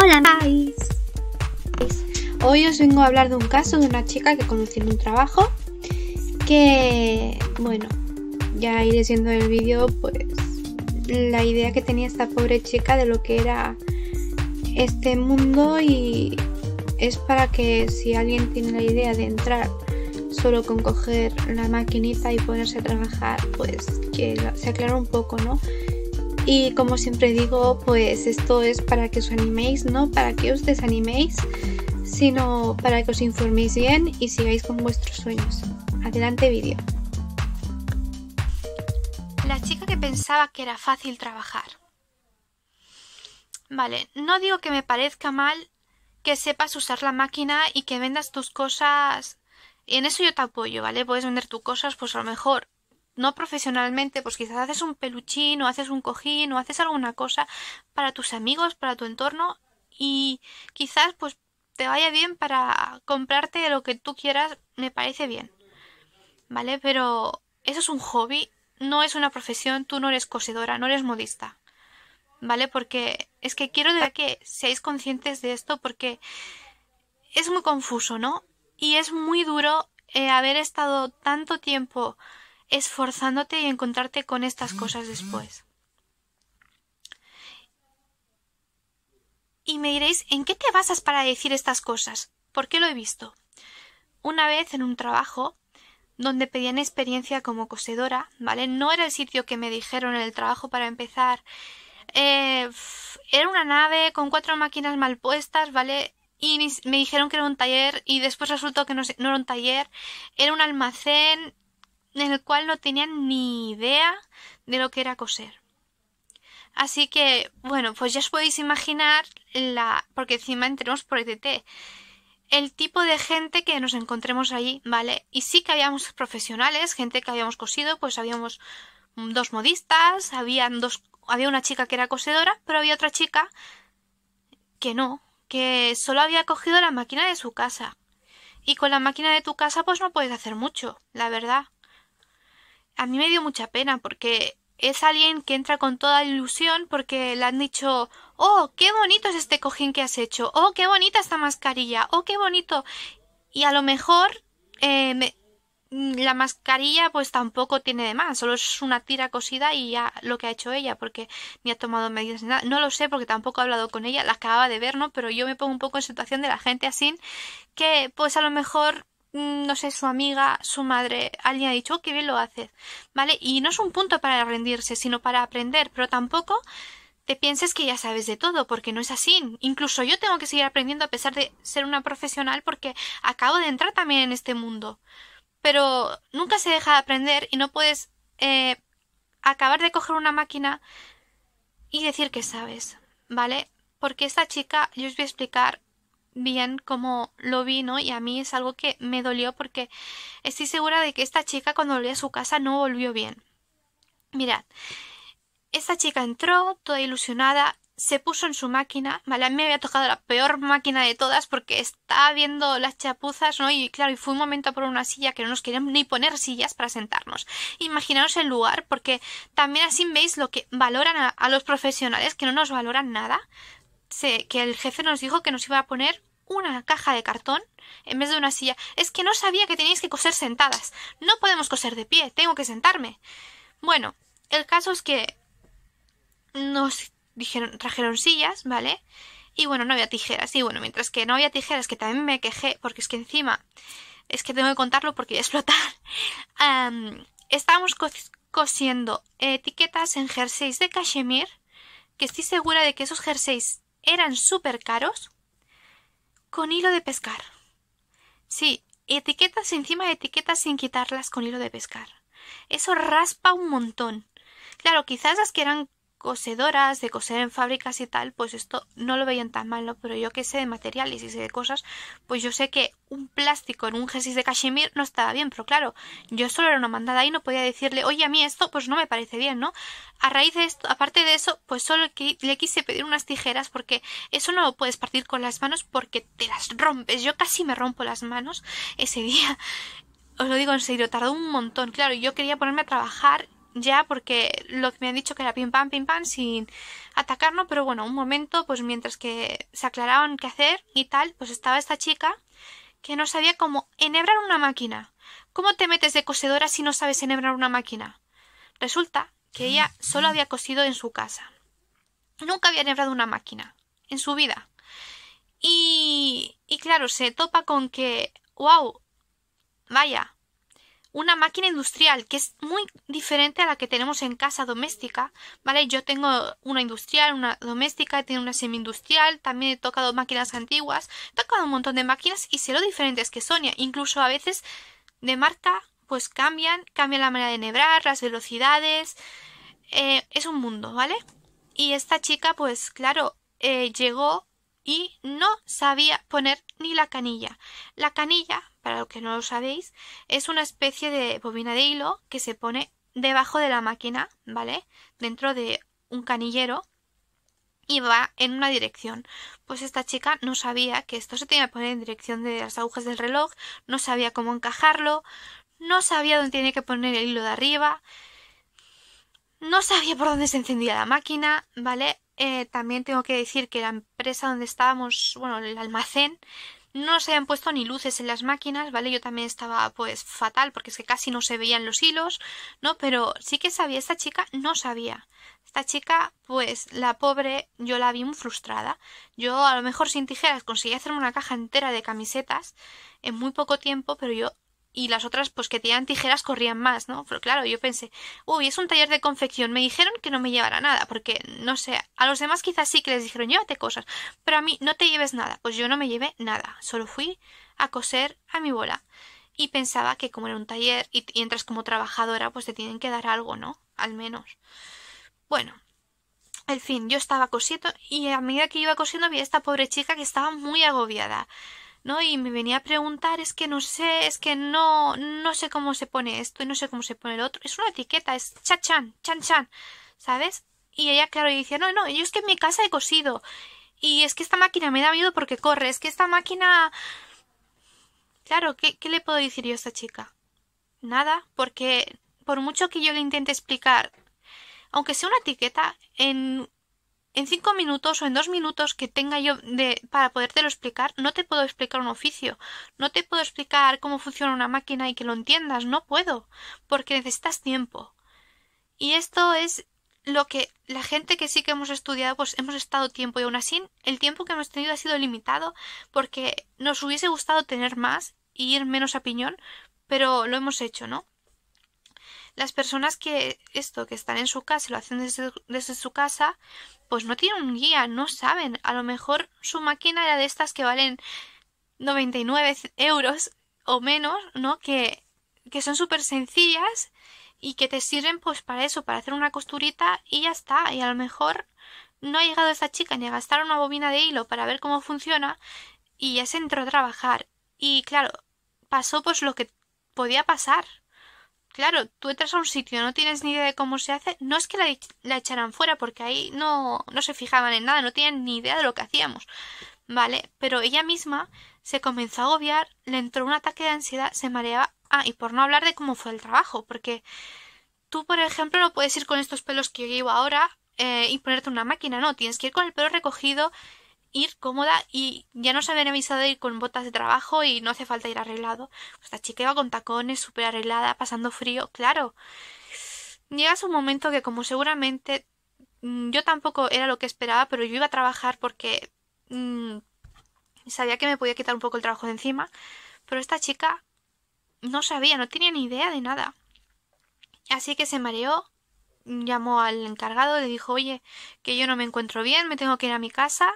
Hola, guys. Hoy os vengo a hablar de un caso de una chica que conocí en un trabajo que, bueno, ya iré siendo el vídeo, pues la idea que tenía esta pobre chica de lo que era este mundo y es para que si alguien tiene la idea de entrar solo con coger la maquinita y ponerse a trabajar, pues que se aclara un poco, ¿no? Y como siempre digo, pues esto es para que os animéis, no para que os desaniméis, sino para que os informéis bien y sigáis con vuestros sueños. Adelante vídeo. La chica que pensaba que era fácil trabajar. Vale, no digo que me parezca mal que sepas usar la máquina y que vendas tus cosas. En eso yo te apoyo, ¿vale? Puedes vender tus cosas, pues a lo mejor no profesionalmente, pues quizás haces un peluchín o haces un cojín o haces alguna cosa para tus amigos, para tu entorno y quizás pues te vaya bien para comprarte lo que tú quieras, me parece bien. ¿Vale? Pero eso es un hobby, no es una profesión, tú no eres cosedora, no eres modista. ¿Vale? Porque es que quiero de que seáis conscientes de esto porque es muy confuso, ¿no? Y es muy duro eh, haber estado tanto tiempo esforzándote y encontrarte con estas cosas después. Y me diréis, ¿en qué te basas para decir estas cosas? ¿Por qué lo he visto. Una vez en un trabajo donde pedían experiencia como cosedora, ¿vale? No era el sitio que me dijeron en el trabajo para empezar. Eh, era una nave con cuatro máquinas mal puestas, ¿vale? Y me dijeron que era un taller y después resultó que no era un taller, era un almacén en el cual no tenían ni idea de lo que era coser. Así que, bueno, pues ya os podéis imaginar la. porque encima entremos por ETT. El tipo de gente que nos encontremos allí, ¿vale? Y sí que habíamos profesionales, gente que habíamos cosido, pues habíamos dos modistas, habían dos. había una chica que era cosedora, pero había otra chica que no, que solo había cogido la máquina de su casa. Y con la máquina de tu casa, pues no puedes hacer mucho, la verdad a mí me dio mucha pena porque es alguien que entra con toda ilusión porque le han dicho oh, qué bonito es este cojín que has hecho, oh, qué bonita esta mascarilla, oh, qué bonito. Y a lo mejor eh, mm, la mascarilla pues tampoco tiene de más, solo es una tira cosida y ya lo que ha hecho ella, porque ni ha tomado medidas ni nada. No lo sé porque tampoco he hablado con ella, la acababa de ver, ¿no? Pero yo me pongo un poco en situación de la gente así, que pues a lo mejor Mm, no sé, su amiga, su madre, alguien ha dicho, oh, que bien lo haces, ¿vale? Y no es un punto para rendirse, sino para aprender, pero tampoco te pienses que ya sabes de todo, porque no es así. Incluso yo tengo que seguir aprendiendo a pesar de ser una profesional, porque acabo de entrar también en este mundo. Pero nunca se deja de aprender y no puedes eh, acabar de coger una máquina y decir que sabes, ¿vale? Porque esta chica, yo os voy a explicar bien como lo vi, ¿no? Y a mí es algo que me dolió porque estoy segura de que esta chica cuando volvió a su casa no volvió bien. Mirad, esta chica entró toda ilusionada, se puso en su máquina, ¿vale? A mí me había tocado la peor máquina de todas porque estaba viendo las chapuzas, ¿no? Y claro, y fue un momento por una silla que no nos querían ni poner sillas para sentarnos. Imaginaos el lugar porque también así veis lo que valoran a los profesionales que no nos valoran nada, que el jefe nos dijo que nos iba a poner una caja de cartón en vez de una silla. Es que no sabía que teníais que coser sentadas. No podemos coser de pie, tengo que sentarme. Bueno, el caso es que nos trajeron sillas, ¿vale? Y bueno, no había tijeras. Y bueno, mientras que no había tijeras, que también me quejé, porque es que encima, es que tengo que contarlo porque voy a explotar. estábamos cosiendo etiquetas en jerseys de cachemir, que estoy segura de que esos jerseys eran súper caros con hilo de pescar. Sí, etiquetas encima de etiquetas sin quitarlas con hilo de pescar. Eso raspa un montón. Claro, quizás las que eran cosedoras, de coser en fábricas y tal, pues esto no lo veían tan malo, pero yo que sé de materiales y sé de cosas, pues yo sé que un plástico en un jersey de cachemir no estaba bien, pero claro, yo solo era una mandada y no podía decirle, oye, a mí esto pues no me parece bien, ¿no? A raíz de esto, aparte de eso, pues solo le quise pedir unas tijeras porque eso no lo puedes partir con las manos porque te las rompes, yo casi me rompo las manos ese día. Os lo digo en serio, tardó un montón. Claro, yo quería ponerme a trabajar ya porque lo que me han dicho que era pim pam pim pam sin atacarnos pero bueno un momento pues mientras que se aclaraban qué hacer y tal pues estaba esta chica que no sabía cómo enhebrar una máquina cómo te metes de cosedora si no sabes enhebrar una máquina resulta que ella solo había cosido en su casa nunca había enhebrado una máquina en su vida y y claro se topa con que wow vaya una máquina industrial que es muy diferente a la que tenemos en casa doméstica, ¿vale? Yo tengo una industrial, una doméstica, tengo una semi-industrial, también he tocado máquinas antiguas, he tocado un montón de máquinas y sé lo diferentes que Sonia, incluso a veces de marca pues cambian, cambian la manera de nebrar, las velocidades, eh, es un mundo, ¿vale? Y esta chica pues claro, eh, llegó y no sabía poner ni la canilla. La canilla, para los que no lo sabéis, es una especie de bobina de hilo que se pone debajo de la máquina, ¿vale? Dentro de un canillero y va en una dirección. Pues esta chica no sabía que esto se tenía que poner en dirección de las agujas del reloj, no sabía cómo encajarlo, no sabía dónde tiene que poner el hilo de arriba, no sabía por dónde se encendía la máquina, ¿vale? Eh, también tengo que decir que la empresa donde estábamos, bueno, el almacén, no se habían puesto ni luces en las máquinas, ¿vale? Yo también estaba pues fatal porque es que casi no se veían los hilos, ¿no? Pero sí que sabía, esta chica no sabía. Esta chica, pues la pobre, yo la vi muy frustrada. Yo a lo mejor sin tijeras conseguí hacerme una caja entera de camisetas en muy poco tiempo, pero yo y las otras pues que tenían tijeras corrían más, ¿no? Pero claro, yo pensé, uy, es un taller de confección, me dijeron que no me llevara nada, porque no sé, a los demás quizás sí que les dijeron llévate cosas, pero a mí no te lleves nada, pues yo no me llevé nada, solo fui a coser a mi bola y pensaba que como era un taller y, entras como trabajadora, pues te tienen que dar algo, ¿no? Al menos. Bueno, en fin, yo estaba cosiendo y a medida que iba cosiendo vi a esta pobre chica que estaba muy agobiada. ¿no? Y me venía a preguntar, es que no sé, es que no, no sé cómo se pone esto y no sé cómo se pone el otro. Es una etiqueta, es chachan, chan chan, ¿sabes? Y ella, claro, decía, no, no, yo es que en mi casa he cosido. Y es que esta máquina me da miedo porque corre, es que esta máquina... Claro, ¿qué, qué le puedo decir yo a esta chica? Nada, porque por mucho que yo le intente explicar, aunque sea una etiqueta, en en cinco minutos o en dos minutos que tenga yo de, para podértelo explicar, no te puedo explicar un oficio, no te puedo explicar cómo funciona una máquina y que lo entiendas, no puedo, porque necesitas tiempo. Y esto es lo que la gente que sí que hemos estudiado, pues hemos estado tiempo y aún así el tiempo que hemos tenido ha sido limitado porque nos hubiese gustado tener más y ir menos a piñón, pero lo hemos hecho, ¿no? las personas que esto, que están en su casa lo hacen desde, su casa, pues no tienen un guía, no saben. A lo mejor su máquina era de estas que valen 99 euros o menos, ¿no? Que, que son súper sencillas y que te sirven pues para eso, para hacer una costurita y ya está. Y a lo mejor no ha llegado esta chica ni a gastar una bobina de hilo para ver cómo funciona y ya se entró a trabajar. Y claro, pasó pues lo que podía pasar, Claro, tú entras a un sitio, no tienes ni idea de cómo se hace. No es que la, echaran fuera, porque ahí no, no se fijaban en nada, no tenían ni idea de lo que hacíamos. ¿Vale? Pero ella misma se comenzó a agobiar, le entró un ataque de ansiedad, se mareaba. Ah, y por no hablar de cómo fue el trabajo, porque tú, por ejemplo, no puedes ir con estos pelos que yo llevo ahora eh, y ponerte una máquina, no, tienes que ir con el pelo recogido, ir cómoda y ya se habían avisado de ir con botas de trabajo y no hace falta ir arreglado. Esta chica iba con tacones, súper arreglada, pasando frío, claro. Llegas un momento que como seguramente mm, yo tampoco era lo que esperaba, pero yo iba a trabajar porque mm, sabía que me podía quitar un poco el trabajo de encima, pero esta chica no sabía, no tenía ni idea de nada. Así que se mareó, llamó al encargado, le dijo, oye, que yo no me encuentro bien, me tengo que ir a mi casa,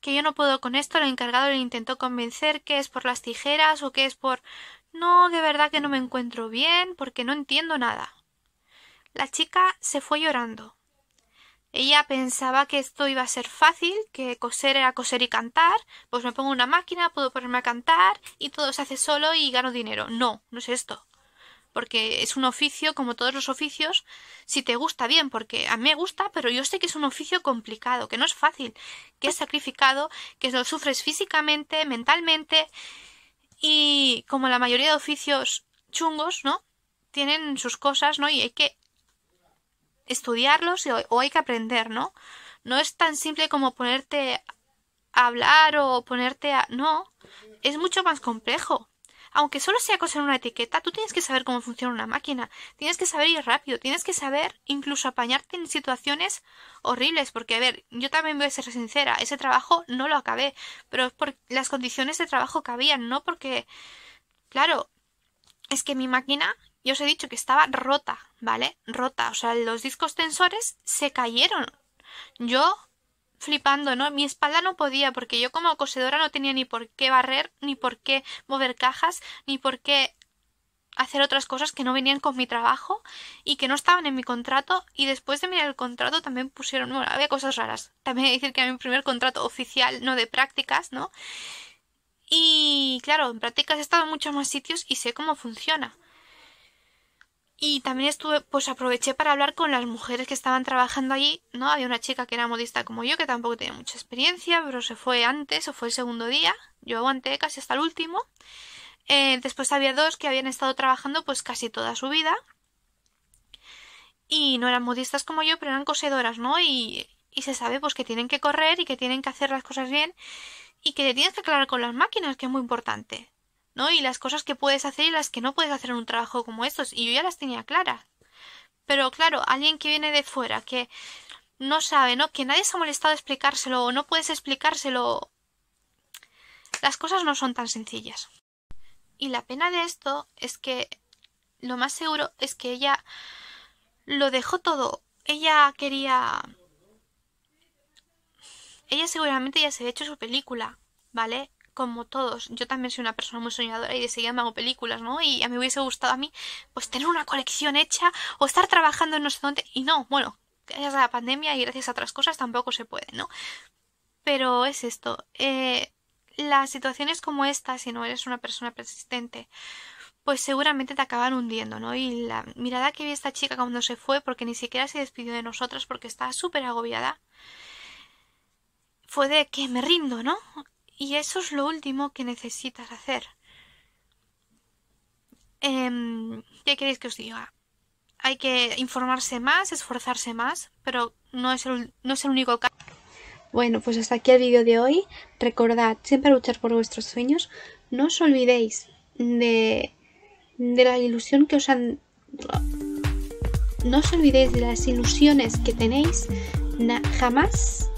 que yo no puedo con esto, el encargado le intentó convencer que es por las tijeras o que es por no, de verdad que no me encuentro bien porque no entiendo nada. La chica se fue llorando. Ella pensaba que esto iba a ser fácil, que coser era coser y cantar, pues me pongo una máquina, puedo ponerme a cantar y todo se hace solo y gano dinero. No, no es esto porque es un oficio como todos los oficios, si te gusta bien, porque a mí me gusta, pero yo sé que es un oficio complicado, que no es fácil, que es sacrificado, que lo sufres físicamente, mentalmente y como la mayoría de oficios chungos, ¿no? Tienen sus cosas, ¿no? Y hay que estudiarlos o hay que aprender, ¿no? No es tan simple como ponerte a hablar o ponerte a... No, es mucho más complejo aunque solo sea coser una etiqueta, tú tienes que saber cómo funciona una máquina, tienes que saber ir rápido, tienes que saber incluso apañarte en situaciones horribles, porque a ver, yo también voy a ser sincera, ese trabajo no lo acabé, pero es por las condiciones de trabajo que no porque, claro, es que mi máquina yo os he dicho que estaba rota, ¿vale? Rota, o sea, los discos tensores se cayeron. Yo flipando, ¿no? Mi espalda no podía, porque yo como cosedora no tenía ni por qué barrer, ni por qué mover cajas, ni por qué hacer otras cosas que no venían con mi trabajo y que no estaban en mi contrato y después de mirar el contrato también pusieron, bueno, había cosas raras. También decir que era mi primer contrato oficial, no de prácticas, ¿no? Y claro, en prácticas he estado en muchos más sitios y sé cómo funciona y también estuve, pues aproveché para hablar con las mujeres que estaban trabajando allí, ¿no? Había una chica que era modista como yo, que tampoco tenía mucha experiencia, pero se fue antes, o fue el segundo día, yo aguanté casi hasta el último. Eh, después había dos que habían estado trabajando pues casi toda su vida. Y no eran modistas como yo, pero eran cosedoras, ¿no? Y, y se sabe pues que tienen que correr y que tienen que hacer las cosas bien y que te tienes que aclarar con las máquinas, que es muy importante. ¿no? Y las cosas que puedes hacer y las que no puedes hacer en un trabajo como estos. Y yo ya las tenía claras. Pero claro, alguien que viene de fuera, que no sabe, ¿no? Que nadie se ha molestado explicárselo o no puedes explicárselo. Las cosas no son tan sencillas. Y la pena de esto es que lo más seguro es que ella lo dejó todo. Ella quería... Ella seguramente ya se había hecho su película, ¿vale? como todos, yo también soy una persona muy soñadora y de seguida me hago películas, ¿no? Y a mí hubiese gustado a mí, pues tener una colección hecha o estar trabajando en no sé dónde. Y no, bueno, gracias a la pandemia y gracias a otras cosas tampoco se puede, ¿no? Pero es esto. Eh, las situaciones como esta, si no eres una persona persistente, pues seguramente te acaban hundiendo, ¿no? Y la mirada que vi esta chica cuando se fue, porque ni siquiera se despidió de nosotros porque estaba súper agobiada, fue de que me rindo, ¿no? Y eso es lo último que necesitas hacer. Em, ¿Qué queréis que os diga? Hay que informarse más, esforzarse más, pero no es el, no es el único caso. Bueno, pues hasta aquí el vídeo de hoy. Recordad siempre luchar por vuestros sueños. No os olvidéis de, de la ilusión que os han... No os olvidéis de las ilusiones que tenéis. jamás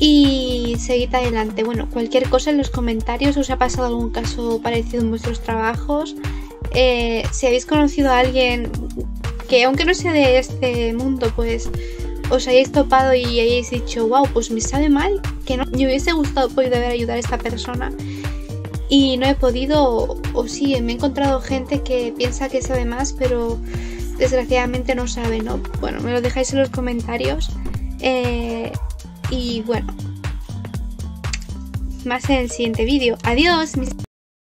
y seguid adelante. Bueno, cualquier cosa en los comentarios, ¿os ha pasado algún caso parecido en vuestros trabajos? Eh, si habéis conocido a alguien que aunque no sea de este mundo, pues os hayáis topado y hayáis dicho, wow, pues me sabe mal, que no me hubiese gustado poder ayudar a esta persona y no he podido, o, o sí, me he encontrado gente que piensa que sabe más, pero desgraciadamente no sabe, ¿no? Bueno, me lo dejáis en los comentarios. Eh, y bueno, más en el siguiente vídeo. Adiós, mis...